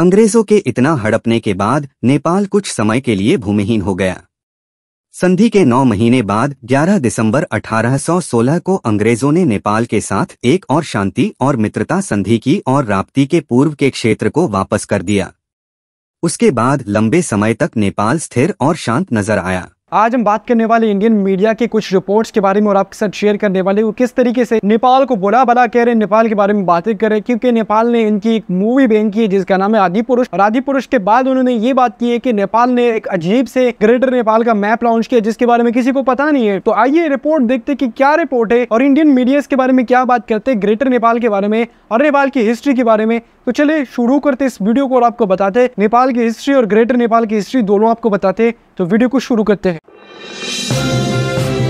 अंग्रेजों के इतना हड़पने के बाद नेपाल कुछ समय के लिए भूमिहीन हो गया संधि के नौ महीने बाद 11 दिसंबर 1816 को अंग्रेजों ने नेपाल के साथ एक और शांति और मित्रता संधि की और राप्ती के पूर्व के क्षेत्र को वापस कर दिया उसके बाद लंबे समय तक नेपाल स्थिर और शांत नजर आया आज हम बात करने वाले इंडियन मीडिया के कुछ रिपोर्ट्स के बारे में और आपके साथ शेयर करने वाले वो किस तरीके से नेपाल को बुरा भला कह रहे हैं नेपाल के बारे में बातें कर रहे हैं क्योंकि नेपाल ने इनकी एक मूवी बैन की है जिसका नाम है आदि पुरुष और आदि पुरुष के बाद उन्होंने ये बात की है कि नेपाल ने एक अजीब से ग्रेटर नेपाल का मैप लॉन्च किया जिसके बारे में किसी को पता नहीं है तो आइए रिपोर्ट देखते की क्या रिपोर्ट है और इंडियन मीडिया के बारे में क्या बात करते हैं ग्रेटर नेपाल के बारे में और नेपाल की हिस्ट्री के बारे में तो चले शुरू करते इस वीडियो को और आपको बताते नेपाल की हिस्ट्री और ग्रेटर नेपाल की हिस्ट्री दोनों आपको बताते तो वीडियो को शुरू करते हैं हैं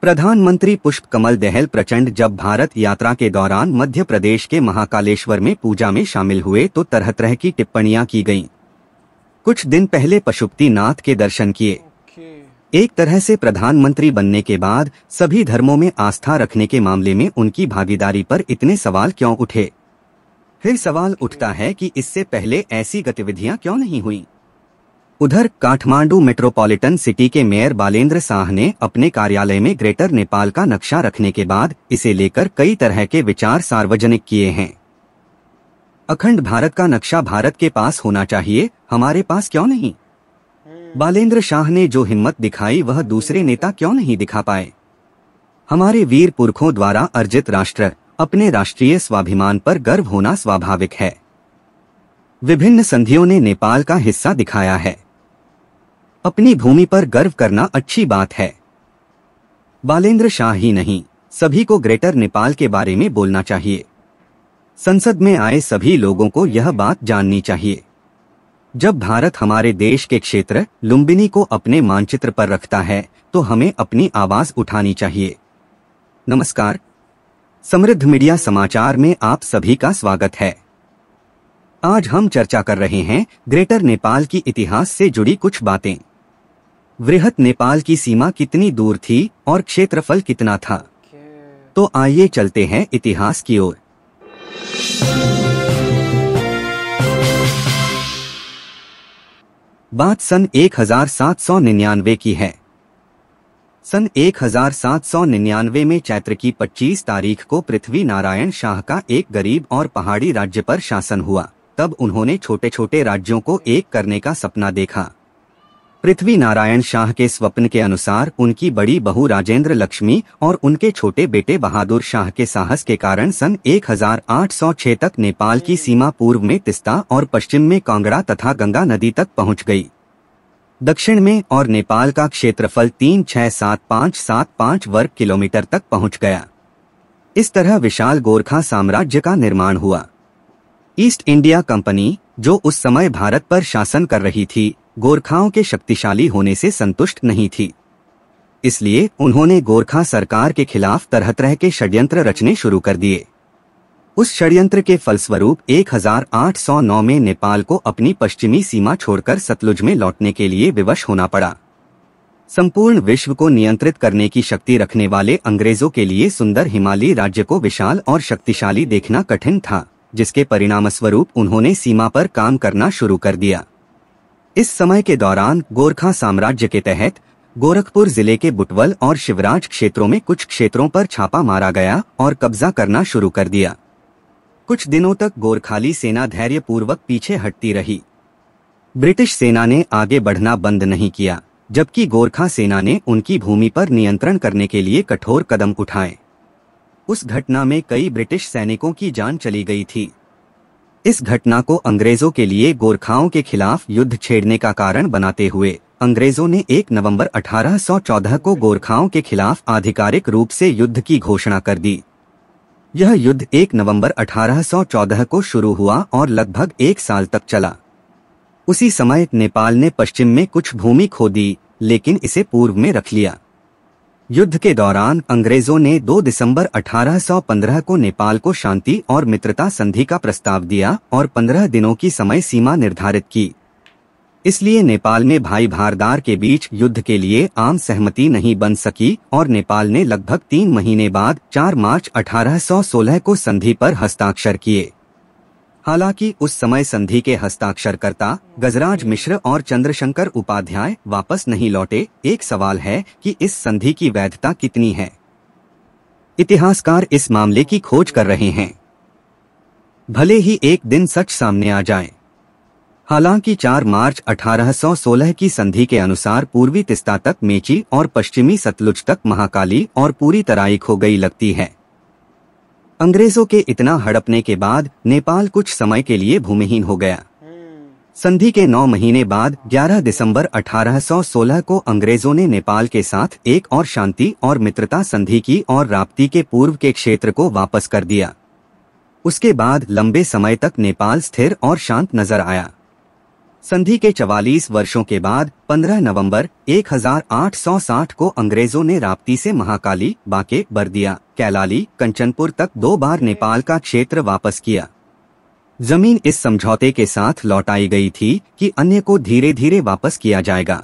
प्रधानमंत्री पुष्प कमल दहल प्रचंड जब भारत यात्रा के दौरान मध्य प्रदेश के महाकालेश्वर में पूजा में शामिल हुए तो तरह तरह की टिप्पणियां की गईं। कुछ दिन पहले पशुपतिनाथ के दर्शन किए एक तरह से प्रधानमंत्री बनने के बाद सभी धर्मों में आस्था रखने के मामले में उनकी भागीदारी पर इतने सवाल क्यों उठे फिर सवाल उठता है कि इससे पहले ऐसी गतिविधियां क्यों नहीं हुई उधर काठमांडू मेट्रोपॉलिटन सिटी के मेयर बालेंद्र शाह ने अपने कार्यालय में ग्रेटर नेपाल का नक्शा रखने के बाद इसे लेकर कई तरह के विचार सार्वजनिक किए हैं अखंड भारत का नक्शा भारत के पास होना चाहिए हमारे पास क्यों नहीं बालेंद्र शाह ने जो हिम्मत दिखाई वह दूसरे नेता क्यों नहीं दिखा पाए हमारे वीर पुरखों द्वारा अर्जित राष्ट्र अपने राष्ट्रीय स्वाभिमान पर गर्व होना स्वाभाविक है विभिन्न संधियों ने नेपाल का हिस्सा दिखाया है अपनी भूमि पर गर्व करना अच्छी बात है बालेंद्र शाह ही नहीं सभी को ग्रेटर नेपाल के बारे में बोलना चाहिए संसद में आए सभी लोगों को यह बात जाननी चाहिए जब भारत हमारे देश के क्षेत्र लुम्बिनी को अपने मानचित्र पर रखता है तो हमें अपनी आवाज उठानी चाहिए नमस्कार समृद्ध मीडिया समाचार में आप सभी का स्वागत है आज हम चर्चा कर रहे हैं ग्रेटर नेपाल की इतिहास से जुड़ी कुछ बातें वृहत नेपाल की सीमा कितनी दूर थी और क्षेत्रफल कितना था तो आइए चलते हैं इतिहास की ओर बात सन 1799 की है सन 1799 में चैत्र की 25 तारीख को पृथ्वी नारायण शाह का एक गरीब और पहाड़ी राज्य पर शासन हुआ तब उन्होंने छोटे छोटे राज्यों को एक करने का सपना देखा पृथ्वी नारायण शाह के स्वप्न के अनुसार उनकी बड़ी बहू राजेंद्र लक्ष्मी और उनके छोटे बेटे बहादुर शाह के साहस के कारण सन 1806 तक नेपाल की सीमा पूर्व में तिस्ता और पश्चिम में कांगड़ा तथा गंगा नदी तक पहुंच गई दक्षिण में और नेपाल का क्षेत्रफल तीन छह सात पाँच सात पाँच वर्ग किलोमीटर तक पहुँच गया इस तरह विशाल गोरखा साम्राज्य का निर्माण हुआ ईस्ट इंडिया कंपनी जो उस समय भारत पर शासन कर रही थी गोरखाओं के शक्तिशाली होने से संतुष्ट नहीं थी इसलिए उन्होंने गोरखा सरकार के खिलाफ तरह तरह के षड्यंत्र रचने शुरू कर दिए उस षड्यंत्र के फलस्वरूप 1809 में नेपाल को अपनी पश्चिमी सीमा छोड़कर सतलुज में लौटने के लिए विवश होना पड़ा संपूर्ण विश्व को नियंत्रित करने की शक्ति रखने वाले अंग्रेजों के लिए सुंदर हिमालयी राज्य को विशाल और शक्तिशाली देखना कठिन था जिसके परिणामस्वरूप उन्होंने सीमा पर काम करना शुरू कर दिया इस समय के दौरान गोरखा साम्राज्य के तहत गोरखपुर जिले के बुटवल और शिवराज क्षेत्रों में कुछ क्षेत्रों पर छापा मारा गया और कब्जा करना शुरू कर दिया कुछ दिनों तक गोरखाली सेना धैर्य पूर्वक पीछे हटती रही ब्रिटिश सेना ने आगे बढ़ना बंद नहीं किया जबकि गोरखा सेना ने उनकी भूमि पर नियंत्रण करने के लिए कठोर कदम उठाए उस घटना में कई ब्रिटिश सैनिकों की जान चली गई थी इस घटना को अंग्रेजों के लिए गोरखाओं के खिलाफ युद्ध छेड़ने का कारण बनाते हुए अंग्रेजों ने 1 नवंबर 1814 को गोरखाओं के खिलाफ आधिकारिक रूप से युद्ध की घोषणा कर दी यह युद्ध 1 नवंबर 1814 को शुरू हुआ और लगभग एक साल तक चला उसी समय नेपाल ने पश्चिम में कुछ भूमि खो दी लेकिन इसे पूर्व में रख लिया युद्ध के दौरान अंग्रेजों ने 2 दिसंबर 1815 को नेपाल को शांति और मित्रता संधि का प्रस्ताव दिया और 15 दिनों की समय सीमा निर्धारित की इसलिए नेपाल में भाई भारदार के बीच युद्ध के लिए आम सहमति नहीं बन सकी और नेपाल ने लगभग तीन महीने बाद 4 मार्च 1816 को संधि पर हस्ताक्षर किए हालांकि उस समय संधि के हस्ताक्षरकर्ता गजराज मिश्र और चंद्रशंकर उपाध्याय वापस नहीं लौटे एक सवाल है कि इस संधि की वैधता कितनी है इतिहासकार इस मामले की खोज कर रहे हैं भले ही एक दिन सच सामने आ जाए हालांकि 4 मार्च 1816 की संधि के अनुसार पूर्वी तिस्ता तक मेची और पश्चिमी सतलुज तक महाकाली और पूरी तराई खो गई लगती है अंग्रेजों के इतना हड़पने के बाद नेपाल कुछ समय के लिए भूमिहीन हो गया संधि के नौ महीने बाद 11 दिसंबर 1816 को अंग्रेजों ने नेपाल के साथ एक और शांति और मित्रता संधि की और राप्ती के पूर्व के क्षेत्र को वापस कर दिया उसके बाद लंबे समय तक नेपाल स्थिर और शांत नजर आया संधि के 44 वर्षों के बाद 15 नवंबर 1860 को अंग्रेजों ने राप्ती से महाकाली बांके दिया कैलाली कंचनपुर तक दो बार नेपाल का क्षेत्र वापस किया जमीन इस समझौते के साथ लौटाई गई थी कि अन्य को धीरे धीरे वापस किया जाएगा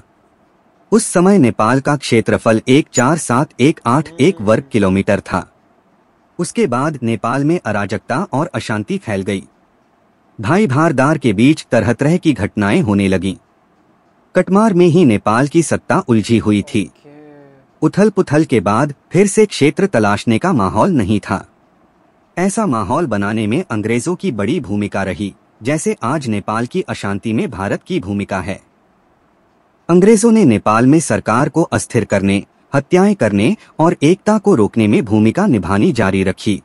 उस समय नेपाल का क्षेत्रफल एक चार सात एक आठ एक वर्ग किलोमीटर था उसके बाद नेपाल में अराजकता और अशांति फैल गई भाई भारदार के बीच तरह तरह की घटनाएं होने लगी कटमार में ही नेपाल की सत्ता उलझी हुई थी उथल पुथल के बाद फिर से क्षेत्र तलाशने का माहौल नहीं था ऐसा माहौल बनाने में अंग्रेजों की बड़ी भूमिका रही जैसे आज नेपाल की अशांति में भारत की भूमिका है अंग्रेजों ने नेपाल में सरकार को अस्थिर करने हत्याएं करने और एकता को रोकने में भूमिका निभानी जारी रखी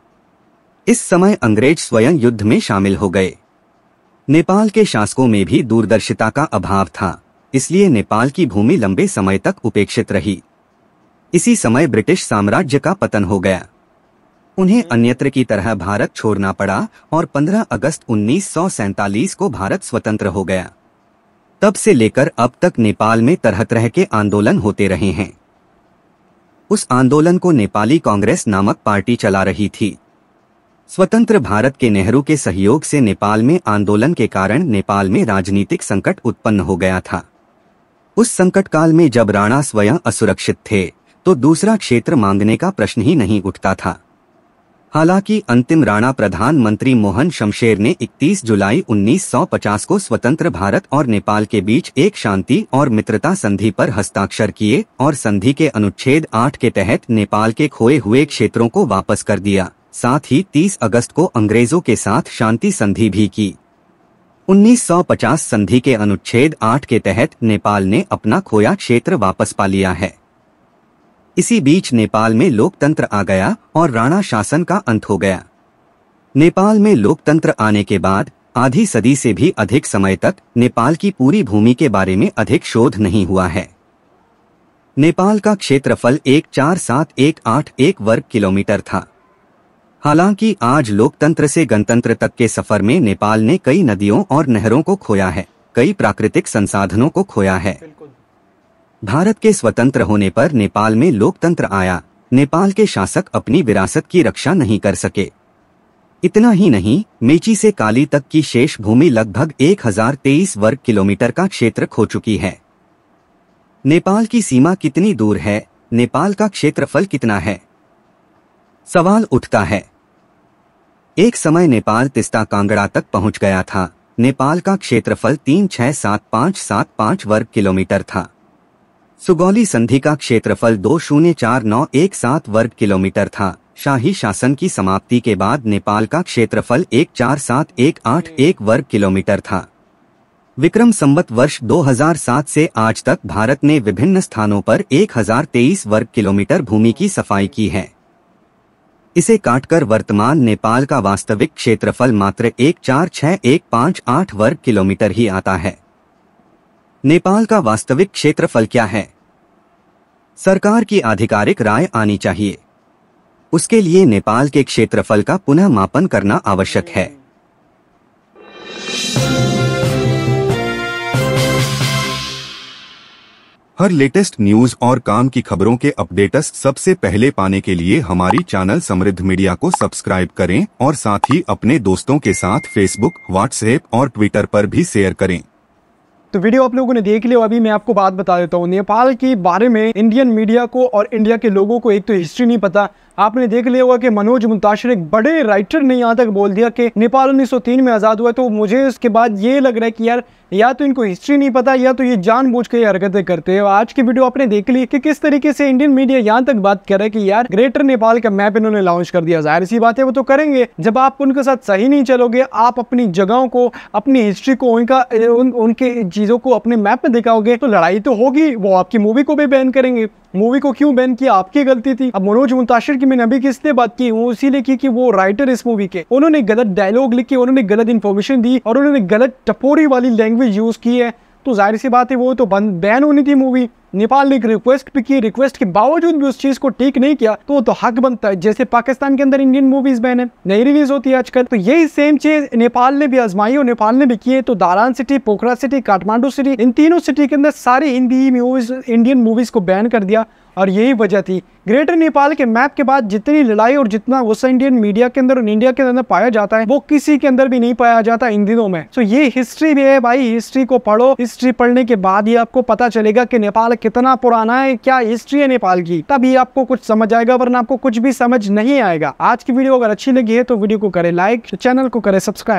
इस समय अंग्रेज स्वयं युद्ध में शामिल हो गए नेपाल के शासकों में भी दूरदर्शिता का अभाव था इसलिए नेपाल की भूमि लंबे समय तक उपेक्षित रही इसी समय ब्रिटिश साम्राज्य का पतन हो गया उन्हें अन्यत्र की तरह भारत छोड़ना पड़ा और 15 अगस्त उन्नीस को भारत स्वतंत्र हो गया तब से लेकर अब तक नेपाल में तरह तरह के आंदोलन होते रहे हैं उस आंदोलन को नेपाली कांग्रेस नामक पार्टी चला रही थी स्वतंत्र भारत के नेहरू के सहयोग से नेपाल में आंदोलन के कारण नेपाल में राजनीतिक संकट उत्पन्न हो गया था उस संकट काल में जब राणा स्वयं असुरक्षित थे तो दूसरा क्षेत्र मांगने का प्रश्न ही नहीं उठता था हालांकि अंतिम राणा प्रधानमंत्री मोहन शमशेर ने 31 जुलाई 1950 को स्वतंत्र भारत और नेपाल के बीच एक शांति और मित्रता संधि पर हस्ताक्षर किए और संधि के अनुच्छेद 8 के तहत नेपाल के खोए हुए क्षेत्रों को वापस कर दिया साथ ही 30 अगस्त को अंग्रेजों के साथ शांति संधि भी की 1950 संधि के अनुच्छेद 8 के तहत नेपाल ने अपना खोया क्षेत्र वापस पा लिया है इसी बीच नेपाल में लोकतंत्र आ गया और राणा शासन का अंत हो गया नेपाल में लोकतंत्र आने के बाद आधी सदी से भी अधिक समय तक नेपाल की पूरी भूमि के बारे में अधिक शोध नहीं हुआ है नेपाल का क्षेत्रफल एक चार सात एक आठ एक वर्ग किलोमीटर था हालांकि आज लोकतंत्र से गणतंत्र तक के सफर में नेपाल ने कई नदियों और नहरों को खोया है कई प्राकृतिक संसाधनों को खोया है भारत के स्वतंत्र होने पर नेपाल में लोकतंत्र आया नेपाल के शासक अपनी विरासत की रक्षा नहीं कर सके इतना ही नहीं मेची से काली तक की शेष भूमि लगभग 1023 वर्ग किलोमीटर का क्षेत्र खो चुकी है नेपाल की सीमा कितनी दूर है नेपाल का क्षेत्रफल कितना है सवाल उठता है एक समय नेपाल तिस्ता कांगड़ा तक पहुंच गया था नेपाल का क्षेत्रफल तीन छह सात पाँच सात पाँच वर्ग किलोमीटर था सुगौली संधि का क्षेत्रफल दो शून्य चार नौ एक सात वर्ग किलोमीटर था शाही शासन की समाप्ति के बाद नेपाल का क्षेत्रफल एक चार सात एक आठ एक वर्ग किलोमीटर था विक्रम संवत वर्ष 2007 से आज तक भारत ने विभिन्न स्थानों पर 1023 वर्ग किलोमीटर भूमि की सफाई की है इसे काटकर वर्तमान नेपाल का वास्तविक क्षेत्रफल मात्र एक चार छह एक पांच आठ वर्ग किलोमीटर ही आता है नेपाल का वास्तविक क्षेत्रफल क्या है सरकार की आधिकारिक राय आनी चाहिए उसके लिए नेपाल के क्षेत्रफल का पुनः मापन करना आवश्यक है हर लेटेस्ट न्यूज और काम की खबरों के अपडेटस सबसे पहले पाने के लिए हमारी चैनल समृद्ध मीडिया को सब्सक्राइब करें और साथ ही अपने दोस्तों के साथ फेसबुक व्हाट्सएप और ट्विटर पर भी शेयर करें तो वीडियो आप लोगों ने देख लिया अभी मैं आपको बात बता देता हूँ नेपाल के बारे में इंडियन मीडिया को और इंडिया के लोगों को एक तो हिस्ट्री नहीं पता आपने देख लिया होगा कि मनोज मुंताशिर एक बड़े राइटर ने यहाँ तक बोल दिया कि नेपाल 1903 में आज़ाद हुआ तो मुझे इसके बाद ये लग रहा है कि यार या तो इनको हिस्ट्री नहीं पता या तो ये जानबूझ के हरकतें करते हैं आज की वीडियो आपने देख ली कि किस तरीके से इंडियन मीडिया यहाँ तक बात कर रहा है कि यार ग्रेटर नेपाल का मैप इन्होंने लॉन्च कर दिया जाहिर सी बात है वो तो करेंगे जब आप उनके साथ सही नहीं चलोगे आप अपनी जगहों को अपनी हिस्ट्री को उनका उन, उनके चीज़ों को अपने मैप में दिखाओगे तो लड़ाई तो होगी वो आपकी मूवी को भी बैन करेंगे मूवी को क्यों बैन किया आपकी गलती थी अब मनोज मुंताशिर की मैंने अभी किसने बात की वो उसी ने की कि वो राइटर इस मूवी के उन्होंने गलत डायलॉग लिखे उन्होंने गलत इन्फॉर्मेशन दी और उन्होंने गलत टपोरी वाली लैंग्वेज यूज़ की है तो जाहिर सी बात है वो तो बंद बैन होनी थी मूवी नेपाल ने एक रिक्वेस्ट भी की रिक्वेस्ट के बावजूद भी उस चीज को ठीक नहीं किया तो वो तो हक बनता है जैसे पाकिस्तान के अंदर इंडियन मूवीज बैन है नई रिलीज होती है आजकल तो यही सेम चीज नेपाल ने भी आजमाई और नेपाल ने भी किए तो Dharan city Pokhara city Kathmandu city इन तीनों सिटी के अंदर सारी हिंदी मूवीज इंडियन मूवीज को बैन कर दिया और यही वजह थी ग्रेटर नेपाल के मैप के बाद जितनी लड़ाई और जितना गुस्सा इंडियन मीडिया के अंदर और इंडिया के अंदर पाया जाता है वो किसी के अंदर भी नहीं पाया जाता इन दिनों में तो ये हिस्ट्री भी है भाई हिस्ट्री को पढ़ो हिस्ट्री पढ़ने के बाद ही आपको पता चलेगा कि नेपाल कितना पुराना है क्या हिस्ट्री है नेपाल की तभी आपको कुछ समझ आएगा वरना आपको कुछ भी समझ नहीं आएगा आज की वीडियो अगर अच्छी लगी है तो वीडियो को करे लाइक चैनल को करे सब्सक्राइब